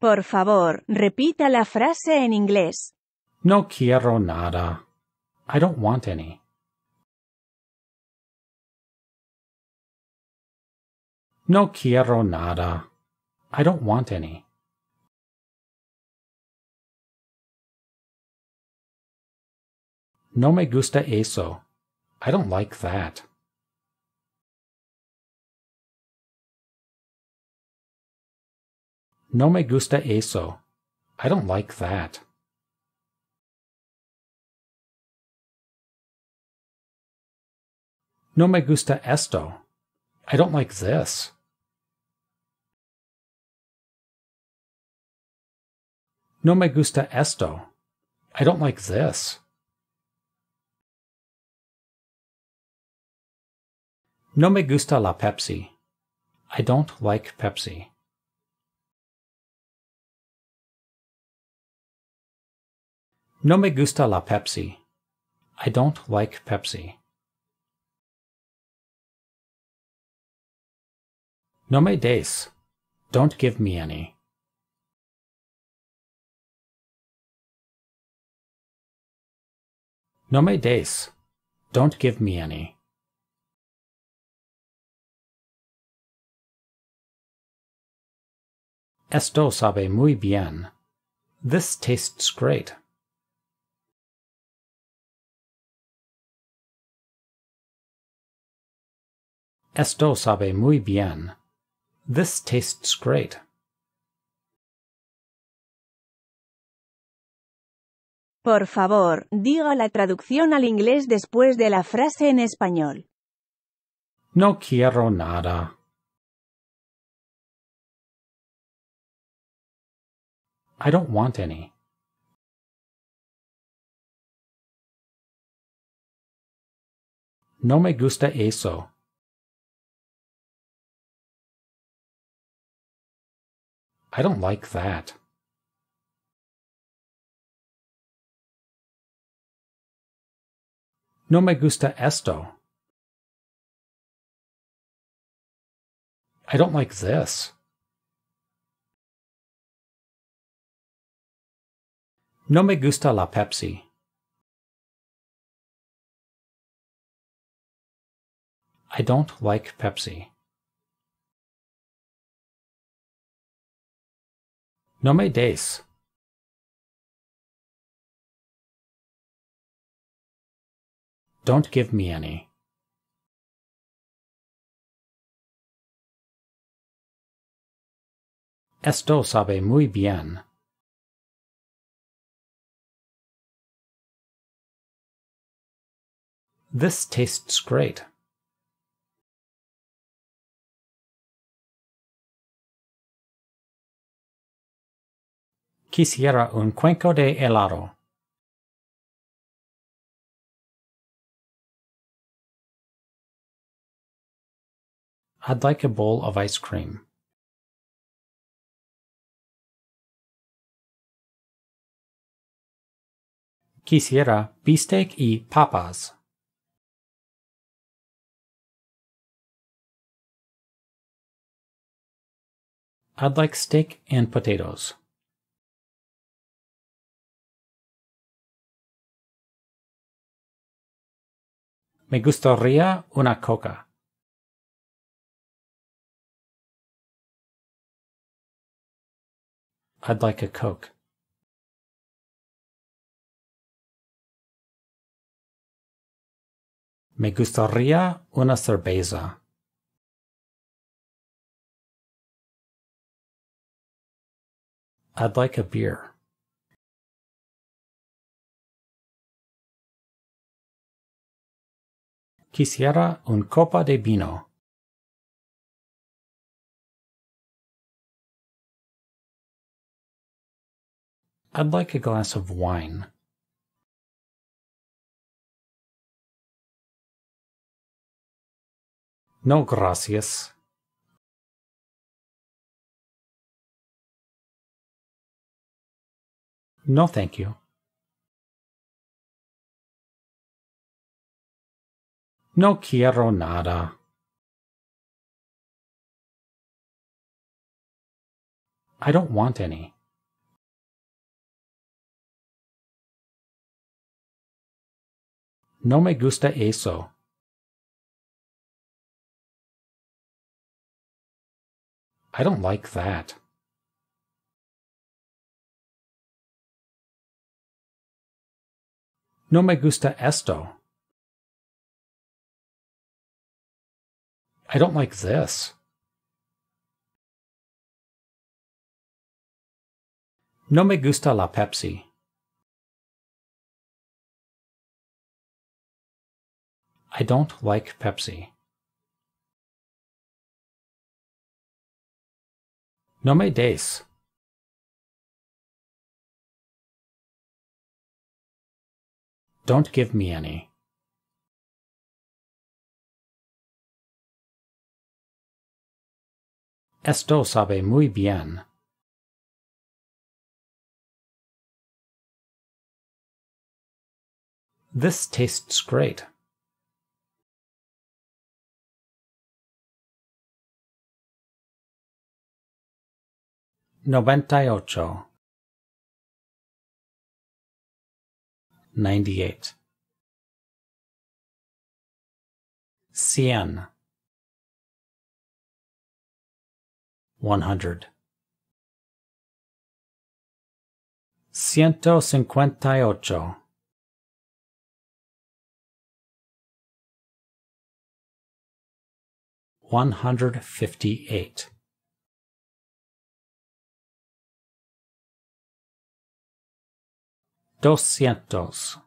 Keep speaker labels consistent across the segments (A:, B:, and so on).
A: Por favor, repita la frase en inglés. No quiero nada. I don't want any. No quiero nada. I don't want any. No me gusta eso. I don't like that. No me gusta eso. I don't like that. No me gusta esto. I don't like this. No me gusta esto. I don't like this. No me gusta la Pepsi. I don't like Pepsi. No me gusta la Pepsi. I don't like Pepsi. No me des. Don't give me any. No me des. Don't give me any. Esto sabe muy bien. This tastes great. Esto sabe muy bien. This tastes great. Por favor, diga la traducción al inglés después de la frase en español. No quiero nada. I don't want any. No me gusta eso. I don't like that. No me gusta esto. I don't like this. No me gusta la Pepsi. I don't like Pepsi. No me des. Don't give me any. Esto sabe muy bien. This tastes great. Quisiera un cuenco de helado. I'd like a bowl of ice cream. Quisiera bistec y papas. I'd like steak and potatoes. Me gustaría una coca. I'd like a Coke. Me gustaría una cerveza. I'd like a beer. Quisiera un copa de vino. I'd like a glass of wine. No gracias. No thank you. No quiero nada. I don't want any. No me gusta eso. I don't like that. No me gusta esto. I don't like this. No me gusta la Pepsi. I don't like Pepsi. No me des. Don't give me any. Esto sabe muy bien. This tastes great. Noventa y ocho. Ninety eight. Cien. 100. Ciento cincuenta y ocho. One hundred fifty eight. Doscientos.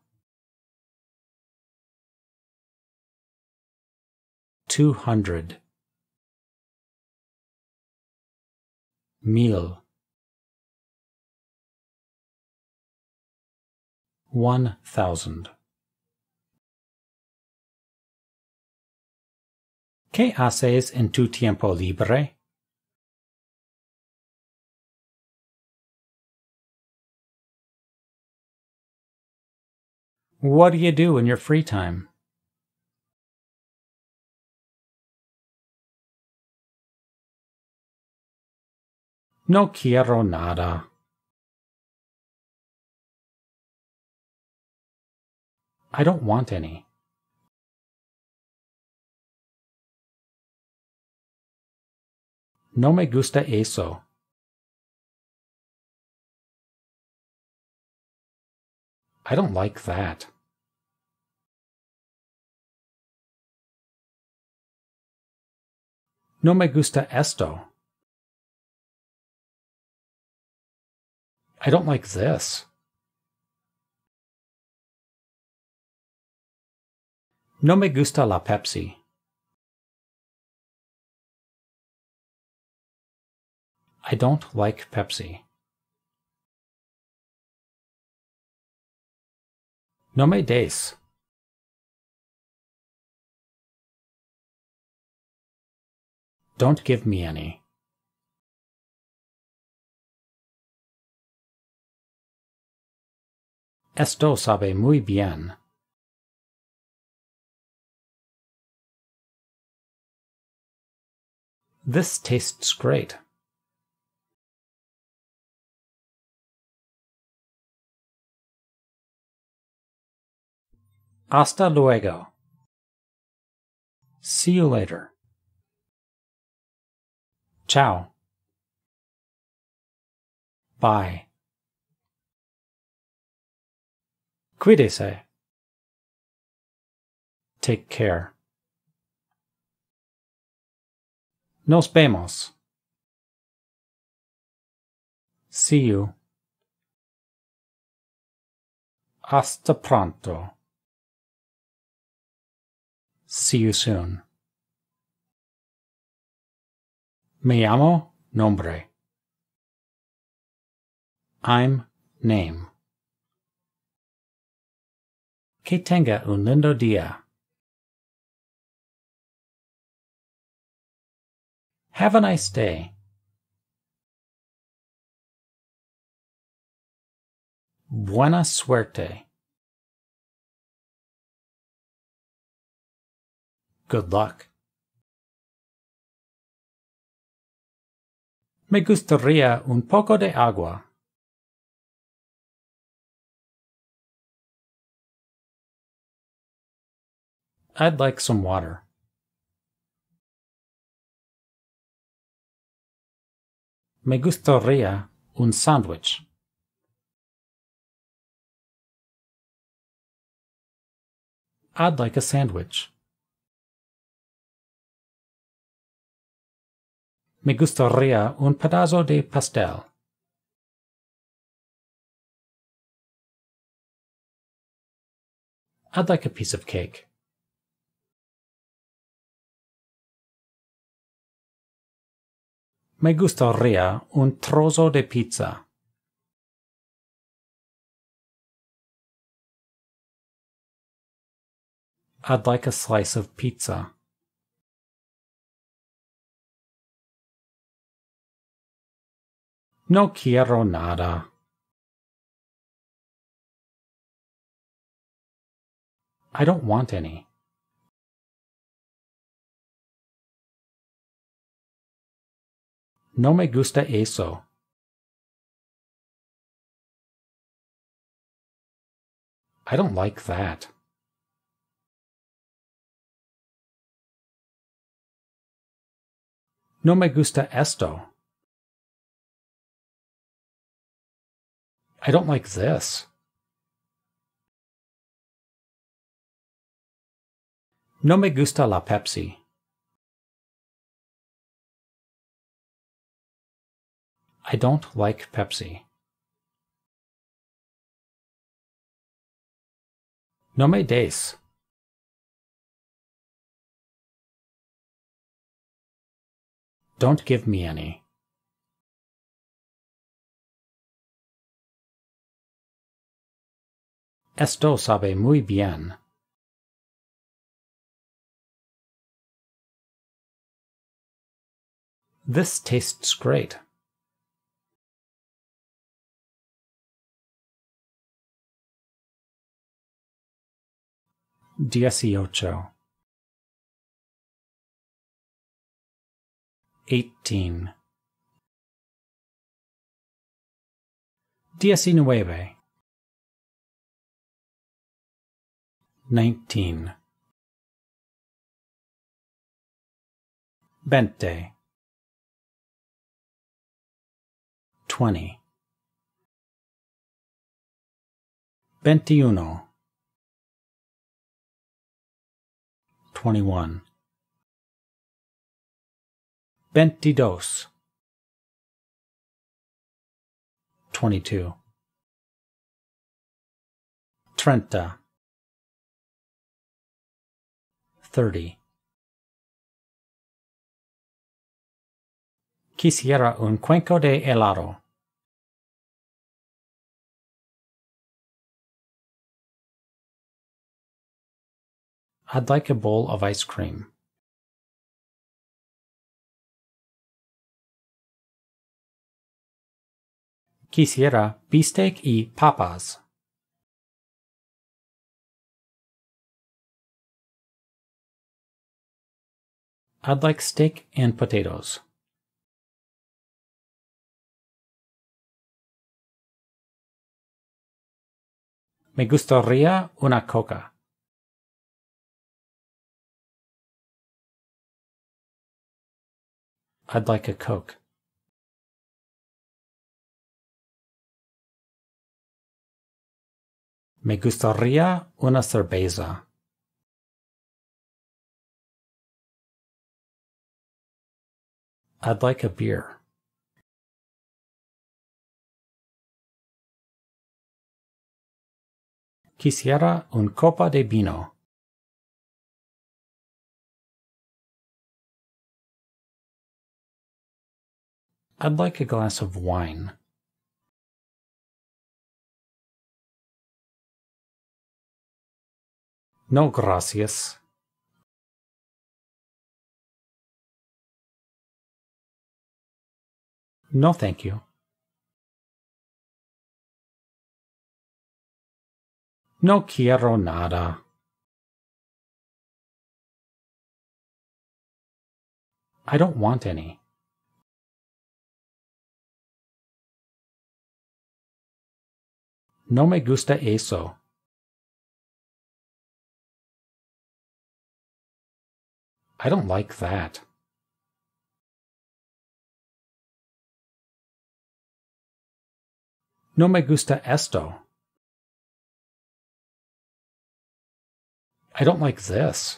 A: Two hundred. meal. One thousand. ¿Qué haces en tu tiempo libre? What do you do in your free time? No quiero nada. I don't want any. No me gusta eso. I don't like that. No me gusta esto. I don't like this. No me gusta la Pepsi. I don't like Pepsi. No me des. Don't give me any. Esto sabe muy bien. This tastes great. Hasta luego. See you later. Ciao. Bye. Cuídese. Take care. Nos vemos. See you. Hasta pronto. See you soon. Me llamo nombre. I'm name que tenga un lindo dia. Have a nice day. Buena suerte. Good luck. Me gustaría un poco de agua. I'd like some water. Me gustaría un sándwich. I'd like a sandwich. Me gustaría un pedazo de pastel. I'd like a piece of cake. Me gustaría un trozo de pizza. I'd like a slice of pizza. No quiero nada. I don't want any. No me gusta eso. I don't like that. No me gusta esto. I don't like this. No me gusta la Pepsi. I don't like Pepsi. No me des. Don't give me any. Esto sabe muy bien. This tastes great. dieciocho. Eighteen. Diecinueve. Nineteen. Bente. Twenty. Veintiuno. 21. Ventidos. 22. Trenta. 30. Quisiera un cuenco de helado. I'd like a bowl of ice cream. Quisiera bistec y papas. I'd like steak and potatoes. Me gustaría una coca. I'd like a Coke. Me gustaría una cerveza. I'd like a beer. Quisiera un copa de vino. I'd like a glass of wine. No gracias. No thank you. No quiero nada. I don't want any. No me gusta eso. I don't like that. No me gusta esto. I don't like this.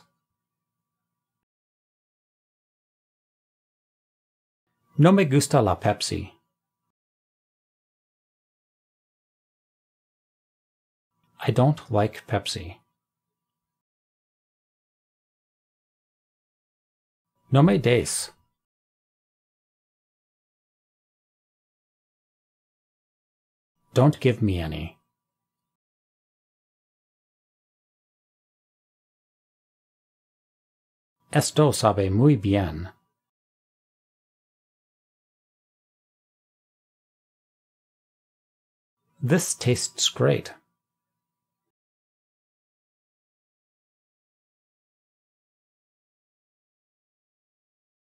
A: No me gusta la Pepsi. I don't like Pepsi. No me des. Don't give me any. Esto sabe muy bien. This tastes great.